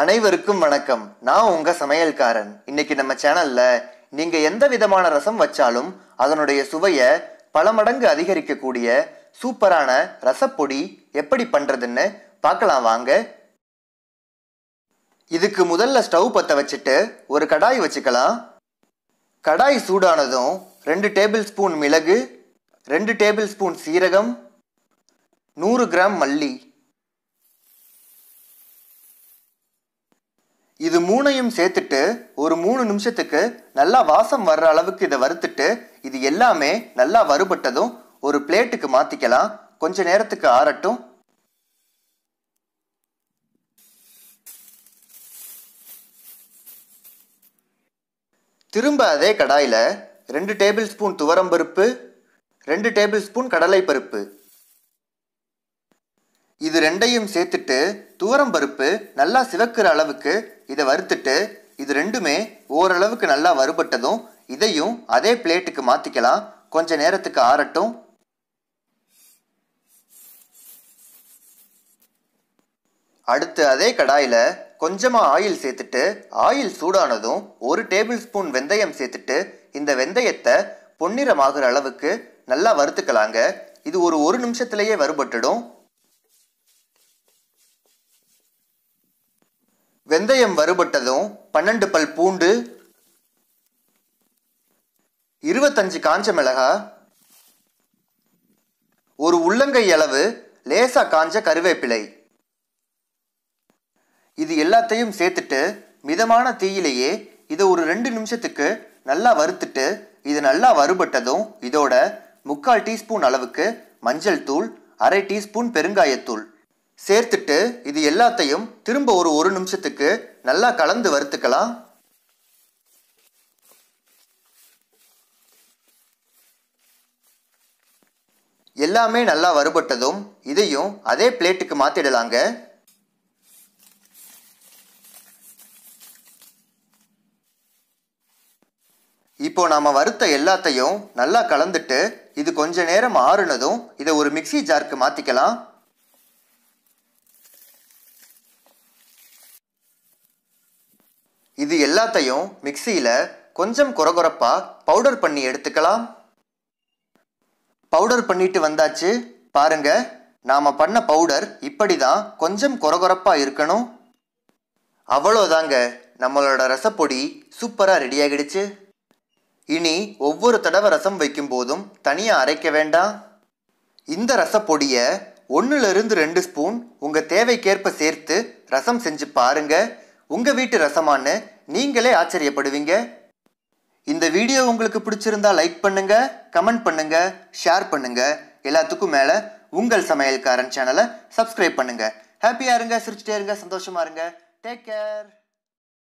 அனைவருக்கும் வணக்கம் நான் உங்க சமையல்காரன் இன்னைக்கு நம்ம சேனல்ல நீங்க எந்த விதமான ரசம் வச்சாலும் அதனுடைய சுவையை பல மடங்கு அதிகரிக்கக்கூடிய சூப்பரான ரசப்பொடி எப்படி பண்றதுன்னு பார்க்கலாம் வாங்க இதுக்கு முதல்ல ஸ்டவ் பற்ற வச்சுட்டு ஒரு கடாய் வச்சுக்கலாம் கடாய் சூடானதும் ரெண்டு டேபிள் ஸ்பூன் மிளகு ரெண்டு டேபிள் ஸ்பூன் சீரகம் நூறு கிராம் மல்லி இது மூணையும் சேர்த்துட்டு ஒரு மூணு நிமிஷத்துக்கு நல்லா வாசம் வர்ற அளவுக்கு இதை வறுத்துட்டு இது எல்லாமே நல்லா வறுபட்டதும் ஒரு பிளேட்டுக்கு மாற்றிக்கலாம் கொஞ்ச நேரத்துக்கு ஆறட்டும் திரும்ப அதே கடாயில் ரெண்டு டேபிள் ஸ்பூன் துவரம் பருப்பு ரெண்டு டேபிள் ஸ்பூன் கடலை பருப்பு இது ரெண்டையும் சேர்த்துட்டு தூரம் பருப்பு நல்லா சிவக்கிற அளவுக்கு இதை வறுத்துட்டு இது ரெண்டுமே ஓரளவுக்கு நல்லா வறுபட்டதும் இதையும் அதே பிளேட்டுக்கு மாற்றிக்கலாம் கொஞ்ச நேரத்துக்கு ஆறட்டும் அடுத்து அதே கடாயில் கொஞ்சமாக ஆயில் சேர்த்துட்டு ஆயில் சூடானதும் ஒரு டேபிள் ஸ்பூன் வெந்தயம் சேர்த்துட்டு இந்த வெந்தயத்தை பொன்னிறமாகிற அளவுக்கு நல்லா வறுத்துக்கலாங்க இது ஒரு ஒரு நிமிஷத்துலேயே வறுபட்டுடும் வெந்தயம் வறுபட்டதும் பன்னெண்டு பல் பூண்டு இருபத்தஞ்சு காஞ்ச மிளகா ஒரு உள்ளங்கை அளவு லேசா காஞ்ச கருவேப்பிலை இது எல்லாத்தையும் சேர்த்துட்டு மிதமான தீயிலேயே இதை ஒரு ரெண்டு நிமிஷத்துக்கு நல்லா வறுத்துட்டு இது நல்லா வறுபட்டதும் இதோட முக்கால் டீஸ்பூன் அளவுக்கு மஞ்சள் தூள் அரை டீஸ்பூன் பெருங்காயத்தூள் சேர்த்துட்டு இது எல்லாத்தையும் திரும்ப ஒரு ஒரு நிமிஷத்துக்கு நல்லா கலந்து வறுத்துக்கலாம் எல்லாமே நல்லா வறுபட்டதும் இதையும் அதே பிளேட்டுக்கு மாற்றிடலாங்க இப்போ நாம் வறுத்த எல்லாத்தையும் நல்லா கலந்துட்டு இது கொஞ்ச நேரம் ஆறுனதும் இதை ஒரு மிக்சி ஜார்க்கு மாற்றிக்கலாம் இது எல்லாத்தையும் மிக்சியில் கொஞ்சம் குறகுறப்பாக பவுடர் பண்ணி எடுத்துக்கலாம் பவுடர் பண்ணிட்டு வந்தாச்சு பாருங்க நாம் பண்ண பவுடர் இப்படி தான் கொஞ்சம் குறகுறப்பாக இருக்கணும் அவ்வளோதாங்க நம்மளோட ரசப்பொடி சூப்பராக ரெடி ஆகிடுச்சு இனி ஒவ்வொரு தடவை ரசம் வைக்கும்போதும் தனியாக அரைக்க வேண்டாம் இந்த ரசப்பொடியை ஒன்றுலேருந்து ரெண்டு ஸ்பூன் உங்கள் தேவைக்கேற்ப சேர்த்து ரசம் செஞ்சு பாருங்கள் உங்கள் வீட்டு ரசமானு நீங்களே ஆச்சரியப்படுவீங்க இந்த வீடியோ உங்களுக்கு பிடிச்சிருந்தா லைக் பண்ணுங்க கமெண்ட் பண்ணுங்க ஷேர் பண்ணுங்க எல்லாத்துக்கும் மேலே உங்கள் சமையல்காரன் சேனலை சப்ஸ்கிரைப் பண்ணுங்க ஹாப்பியாக இருங்க சிரிச்சுட்டே இருங்க சந்தோஷமா இருங்க டேக் கேர்